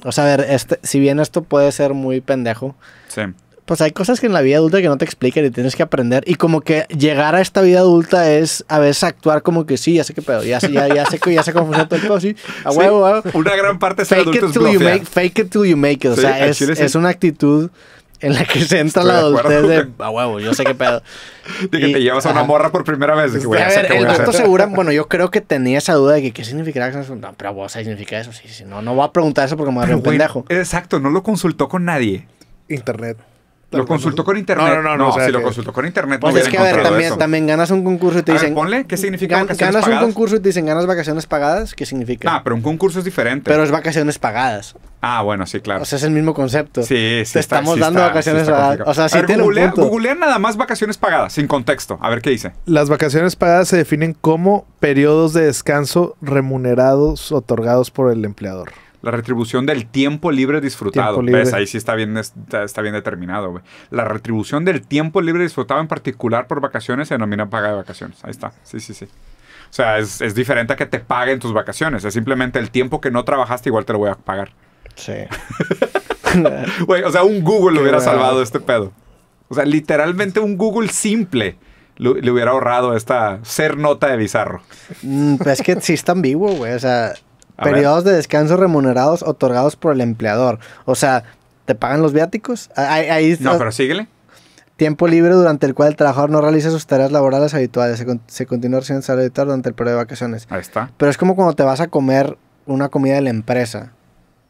O sea, a ver, este, si bien esto puede ser muy pendejo. Sí. Pues hay cosas que en la vida adulta que no te explican y tienes que aprender. Y como que llegar a esta vida adulta es a veces actuar como que sí, ya sé qué pedo, ya, sé, ya, ya sé, ya sé cómo funciona todo el pedo, sí, a huevo, Una gran parte es fake it till you make, Fake it till you make it. O sea, es, es una actitud en la que se entra la adultez de, a huevo, yo sé qué pedo. De que te llevas a una morra por primera vez. De que voy a, el bueno, yo creo que tenía esa duda de que qué significará eso. No, pero vos, ¿qué significa eso? Sí, sí, no, no voy a preguntar eso porque me va a dar un pendejo. Exacto, no lo consultó con nadie. Internet. Lo consultó con internet. No, no, no. no, si lo consultó con internet, pues es que a ver, también, ganas un concurso y te dicen. ¿qué significa Ganas un concurso y te dicen ganas vacaciones pagadas, ¿qué significa? Ah, pero un concurso es diferente. Pero es vacaciones pagadas. Ah, bueno, sí, claro. O sea, es el mismo concepto. Sí, sí. Te estamos dando vacaciones pagadas. O sea, sí a ver, nada más vacaciones pagadas, sin contexto. A ver qué dice. Las vacaciones pagadas se definen como periodos de descanso remunerados otorgados por el empleador. La retribución del tiempo libre disfrutado. Ahí sí está bien, está, bien determinado, güey. La retribución del tiempo libre disfrutado en particular por vacaciones se denomina paga de vacaciones. Ahí está. Sí, sí, sí. O sea, es, es diferente a que te paguen tus vacaciones. Es simplemente el tiempo que no trabajaste, igual te lo voy a pagar. Sí. Güey, o sea, un Google le hubiera salvado este pedo. O sea, literalmente un Google simple le, hubiera ahorrado esta ser nota de bizarro. Mm, pues es que sí está ambiguo, güey. O sea, periodos de descanso remunerados otorgados por el empleador. O sea, ¿te pagan los viáticos? Ah, ahí, no, pero síguele. Tiempo libre durante el cual el trabajador no realiza sus tareas laborales habituales. Se, se continúa recibiendo salario durante el periodo de vacaciones. Ahí está. Pero es como cuando te vas a comer una comida de la empresa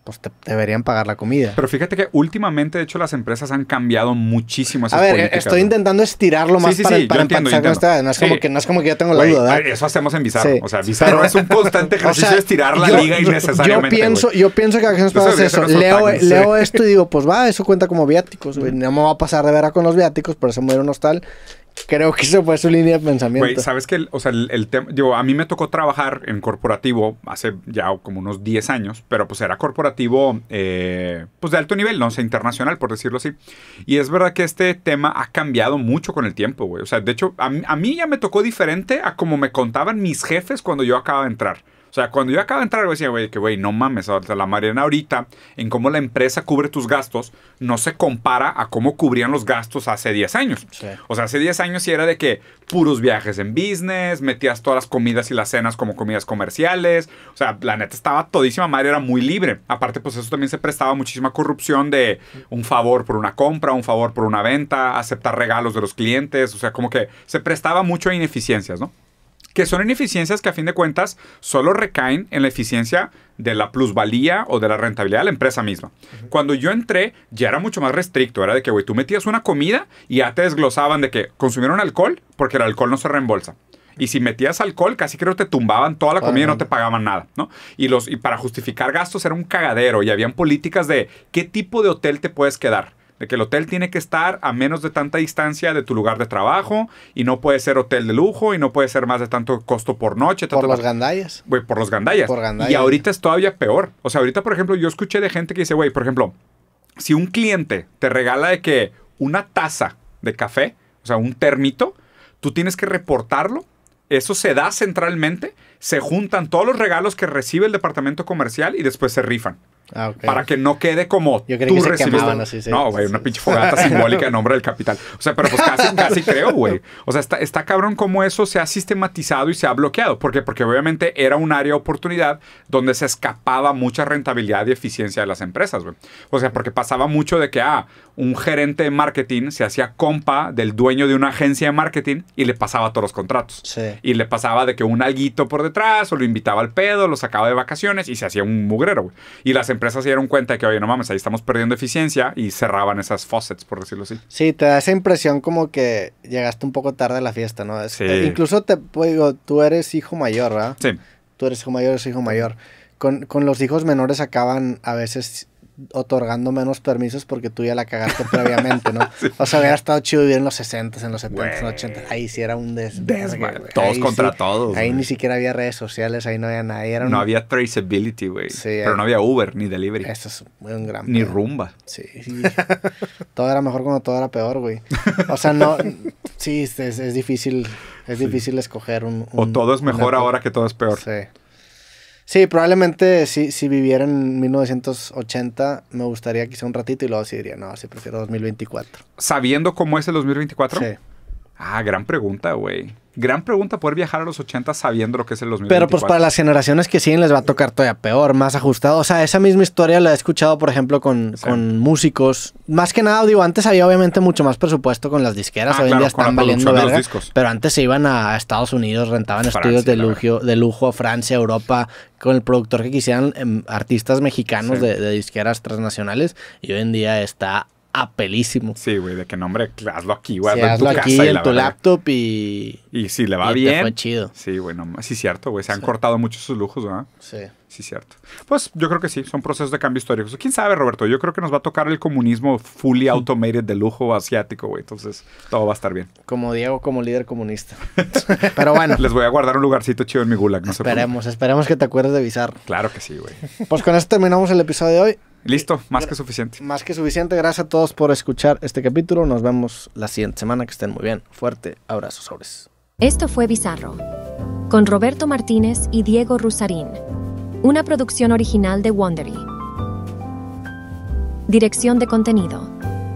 pues deberían pagar la comida. Pero fíjate que últimamente, de hecho, las empresas han cambiado muchísimo esas A ver, estoy intentando estirarlo más sí, sí, para, sí, No es, como que, no es como que yo tengo la duda. ¿eh? Eh, eso hacemos en Bizarro. O sea, Bizarro es un constante ejercicio de estirar la liga innecesariamente. Yo pienso, yo pienso que a veces pasa eso. Leo, leo esto y digo, pues va, eso cuenta como viáticos. No me va a pasar de vera con los viáticos, por eso me voy a un hostal. Creo que eso fue su línea de pensamiento. Güey, sabes que, o sea, el, tema, yo, a mí me tocó trabajar en corporativo hace ya como unos 10 años, pero pues era corporativo, eh, pues de alto nivel, no sé, internacional, por decirlo así. Y es verdad que este tema ha cambiado mucho con el tiempo, güey. O sea, de hecho, a, a mí ya me tocó diferente a como me contaban mis jefes cuando yo acababa de entrar. O sea, cuando yo acabo de entrar, yo decía, güey, que güey, no mames, o la Mariana ahorita, en cómo la empresa cubre tus gastos, no se compara a cómo cubrían los gastos hace 10 años. O sea, hace 10 años sí era de que puros viajes en business, metías todas las comidas y las cenas como comidas comerciales. O sea, la neta estaba todísima madre, era muy libre. Aparte, pues eso también se prestaba muchísima corrupción de un favor por una compra, un favor por una venta, aceptar regalos de los clientes. O sea, como que se prestaba mucho a ineficiencias, ¿no? que son ineficiencias que a fin de cuentas solo recaen en la eficiencia de la plusvalía o de la rentabilidad de la empresa misma. Cuando yo entré, ya era mucho más restricto. Era de que, tú metías una comida y ya te desglosaban de que consumieron alcohol porque el alcohol no se reembolsa. Y si metías alcohol, casi creo que te tumbaban toda la comida y no te pagaban nada, ¿no? Y, los, y para justificar gastos era un cagadero y habían políticas de qué tipo de hotel te puedes quedar de que el hotel tiene que estar a menos de tanta distancia de tu lugar de trabajo y no puede ser hotel de lujo y no puede ser más de tanto costo por noche. por las gandallas. Güey, por los gandallas. Y ahorita es todavía peor. O sea, ahorita, por ejemplo, yo escuché de gente que dice, güey, por ejemplo, si un cliente te regala de que una taza de café, o sea, un termito, tú tienes que reportarlo. Eso se da centralmente, se juntan todos los regalos que recibe el departamento comercial y después se rifan. Ah, Para que no quede como Yo tú que recibiste. así, no, güey, una pinche fogata simbólica en nombre del capital. O sea, pero pues casi, casi creo, güey. O sea, está, está cabrón cómo eso se ha sistematizado y se ha bloqueado. ¿Por qué? Porque obviamente era un área de oportunidad donde se escapaba mucha rentabilidad y eficiencia de las empresas, güey. O sea, porque pasaba mucho de que, ah, un gerente de marketing se hacía compa del dueño de una agencia de marketing y le pasaba todos los contratos. Y le pasaba de que un alguito por detrás o lo invitaba al pedo, lo sacaba de vacaciones y se hacía un mugrero, güey. Y las empresas empresas se dieron cuenta que, oye, no mames, ahí estamos perdiendo eficiencia y cerraban esas faucets, por decirlo así. Sí, te da esa impresión como que llegaste un poco tarde a la fiesta, ¿no? Sí. Eh, incluso te pues, digo, tú eres hijo mayor, ¿verdad? Sí. Tú eres hijo mayor, eres hijo mayor. Con, con los hijos menores acaban a veces otorgando menos permisos porque tú ya la cagaste previamente, ¿no? O sea, había estado chido vivir en los 60s, en los 70 en los 80 Ahí sí era un des desmadre. Todos contra todos. Ahí ni siquiera había redes sociales, ahí no había nada. No había traceability, güey. pero no había Uber ni delivery. Eso es un gran. Ni rumba. Sí. todo era mejor cuando todo era peor, güey. O sea, no. Sí, es, difícil. Es difícil escoger un, O todo es mejor ahora que todo es peor. Sí. Sí, probablemente si, si viviera en 1980 me gustaría quizá un ratito y luego sí no, sí prefiero 2024. ¿Sabiendo cómo es el 2024? Sí. Ah, gran pregunta, güey gran pregunta poder viajar a los 80 sabiendo lo que es el 2024. Pero pues para las generaciones que siguen les va a tocar todavía peor, más ajustado. O sea, esa misma historia la he escuchado, por ejemplo, con, con músicos. Más que nada, digo, antes había obviamente mucho más presupuesto con las disqueras. Ah, hoy en día están valiendo verga. Pero antes se iban a Estados Unidos, rentaban estudios de lujo, de lujo, Francia, Europa, con el productor que quisieran, em, artistas mexicanos de disqueras transnacionales. Y hoy en día está apelísimo. Sí, güey, de que nombre, hazlo aquí, güey. hazlo, en tu aquí, en tu laptop y. Y si le va bien. Te fue chido. Sí, güey, no, sí, cierto, güey. Se han cortado mucho sus lujos, ¿verdad? Sí. Sí, cierto. Pues yo creo que sí, son procesos de cambio históricos. ¿Quién sabe, Roberto? Yo creo que nos va a tocar el comunismo fully mm. automated de lujo asiático, güey. Entonces, todo va a estar bien. Como Diego, como líder comunista. Pero bueno. Les voy a guardar un lugarcito chido en mi gulag, Esperemos, esperemos que te acuerdes de Bizarro. Claro que sí, güey. Pues con esto terminamos el episodio de hoy. Listo, más que suficiente. Más que suficiente. Gracias a todos por escuchar este capítulo. Nos vemos la siguiente semana. Que estén muy bien. Fuerte abrazo, sobres. Esto fue Bizarro. Con Roberto Martínez y Diego Rusarín una producción original de Wondery. Dirección de contenido.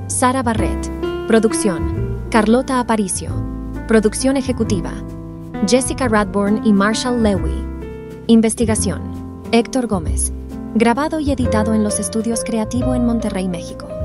Sara Barrett. Producción. Carlota Aparicio. Producción ejecutiva. Jessica Radborn y Marshall Lewy. Investigación. Héctor Gómez. Grabado y editado en los estudios Creativo en Monterrey, México.